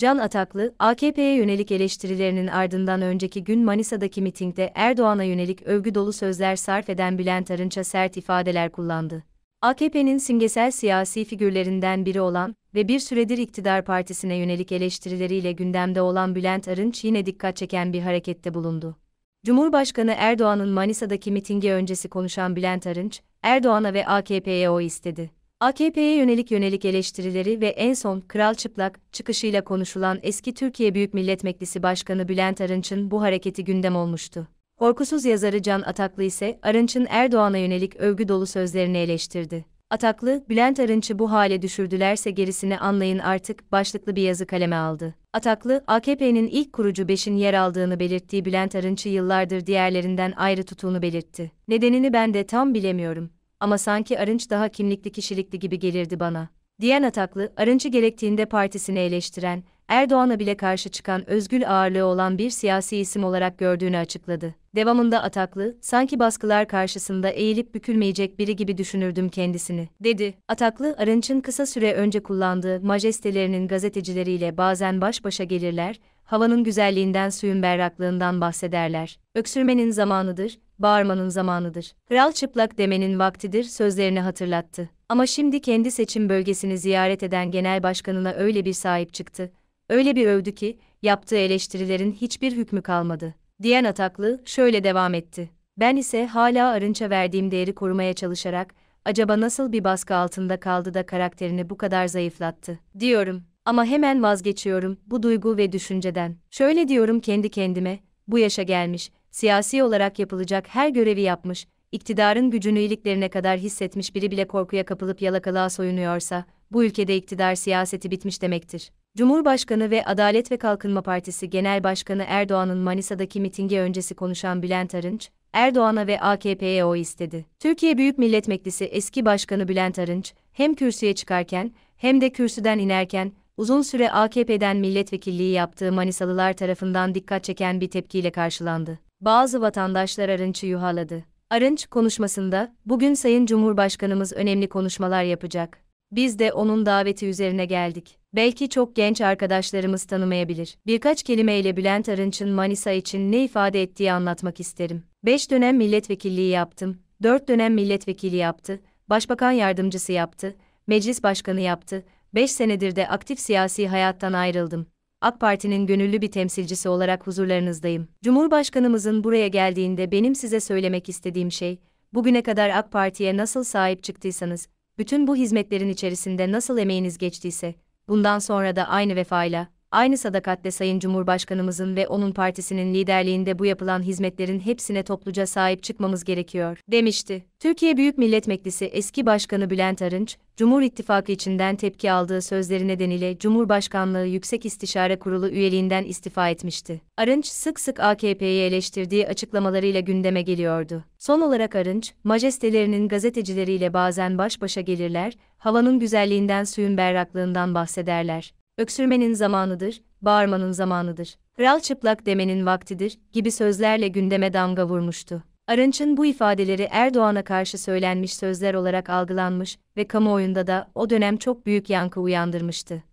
Can Ataklı, AKP'ye yönelik eleştirilerinin ardından önceki gün Manisa'daki mitingde Erdoğan'a yönelik övgü dolu sözler sarf eden Bülent Arınç'a sert ifadeler kullandı. AKP'nin simgesel siyasi figürlerinden biri olan ve bir süredir iktidar partisine yönelik eleştirileriyle gündemde olan Bülent Arınç yine dikkat çeken bir harekette bulundu. Cumhurbaşkanı Erdoğan'ın Manisa'daki mitinge öncesi konuşan Bülent Arınç, Erdoğan'a ve AKP'ye oy istedi. AKP'ye yönelik yönelik eleştirileri ve en son kral çıplak çıkışıyla konuşulan eski Türkiye Büyük Millet Meclisi Başkanı Bülent Arınç'ın bu hareketi gündem olmuştu. Korkusuz yazarı Can Ataklı ise Arınç'ın Erdoğan'a yönelik övgü dolu sözlerini eleştirdi. Ataklı, Bülent Arınç'ı bu hale düşürdülerse gerisini anlayın artık başlıklı bir yazı kaleme aldı. Ataklı, AKP'nin ilk kurucu Beş'in yer aldığını belirttiği Bülent Arınç'ı yıllardır diğerlerinden ayrı tuttuğunu belirtti. Nedenini ben de tam bilemiyorum ama sanki Arınç daha kimlikli kişilikli gibi gelirdi bana. Diyen Ataklı, Arınç'ı gerektiğinde partisini eleştiren, Erdoğan'a bile karşı çıkan özgül ağırlığı olan bir siyasi isim olarak gördüğünü açıkladı. Devamında Ataklı, sanki baskılar karşısında eğilip bükülmeyecek biri gibi düşünürdüm kendisini, dedi. Ataklı, Arınç'ın kısa süre önce kullandığı majestelerinin gazetecileriyle bazen baş başa gelirler, havanın güzelliğinden suyun berraklığından bahsederler. Öksürmenin zamanıdır, bağırmanın zamanıdır. Kral çıplak demenin vaktidir sözlerini hatırlattı. Ama şimdi kendi seçim bölgesini ziyaret eden genel başkanına öyle bir sahip çıktı. Öyle bir övdü ki, yaptığı eleştirilerin hiçbir hükmü kalmadı. Diyen Ataklı şöyle devam etti. Ben ise hala Arınç'a verdiğim değeri korumaya çalışarak, acaba nasıl bir baskı altında kaldı da karakterini bu kadar zayıflattı, diyorum. Ama hemen vazgeçiyorum bu duygu ve düşünceden. Şöyle diyorum kendi kendime, bu yaşa gelmiş, siyasi olarak yapılacak her görevi yapmış, iktidarın gücünü iliklerine kadar hissetmiş biri bile korkuya kapılıp yalakalığa soyunuyorsa, bu ülkede iktidar siyaseti bitmiş demektir. Cumhurbaşkanı ve Adalet ve Kalkınma Partisi Genel Başkanı Erdoğan'ın Manisa'daki mitingi öncesi konuşan Bülent Arınç, Erdoğan'a ve AKP'ye o istedi. Türkiye Büyük Millet Meclisi eski başkanı Bülent Arınç, hem kürsüye çıkarken hem de kürsüden inerken uzun süre AKP'den milletvekilliği yaptığı Manisalılar tarafından dikkat çeken bir tepkiyle karşılandı bazı vatandaşlar Arınç'ı yuhaladı. Arınç konuşmasında, bugün Sayın Cumhurbaşkanımız önemli konuşmalar yapacak. Biz de onun daveti üzerine geldik. Belki çok genç arkadaşlarımız tanımayabilir. Birkaç kelimeyle Bülent Arınç'ın Manisa için ne ifade ettiği anlatmak isterim. Beş dönem milletvekilliği yaptım, dört dönem milletvekili yaptı, başbakan yardımcısı yaptı, meclis başkanı yaptı, beş senedir de aktif siyasi hayattan ayrıldım. AK Parti'nin gönüllü bir temsilcisi olarak huzurlarınızdayım. Cumhurbaşkanımızın buraya geldiğinde benim size söylemek istediğim şey, bugüne kadar AK Parti'ye nasıl sahip çıktıysanız, bütün bu hizmetlerin içerisinde nasıl emeğiniz geçtiyse, bundan sonra da aynı vefayla, aynı sadakatle Sayın Cumhurbaşkanımızın ve onun partisinin liderliğinde bu yapılan hizmetlerin hepsine topluca sahip çıkmamız gerekiyor, demişti. Türkiye Büyük Millet Meclisi eski Başkanı Bülent Arınç, Cumhur İttifakı içinden tepki aldığı sözleri nedeniyle Cumhurbaşkanlığı Yüksek İstişare Kurulu üyeliğinden istifa etmişti. Arınç sık sık AKP'yi eleştirdiği açıklamalarıyla gündeme geliyordu. Son olarak Arınç, majestelerinin gazetecileriyle bazen baş başa gelirler, havanın güzelliğinden suyun berraklığından bahsederler öksürmenin zamanıdır, bağırmanın zamanıdır, kral çıplak demenin vaktidir gibi sözlerle gündeme damga vurmuştu. Arınç'ın bu ifadeleri Erdoğan'a karşı söylenmiş sözler olarak algılanmış ve kamuoyunda da o dönem çok büyük yankı uyandırmıştı.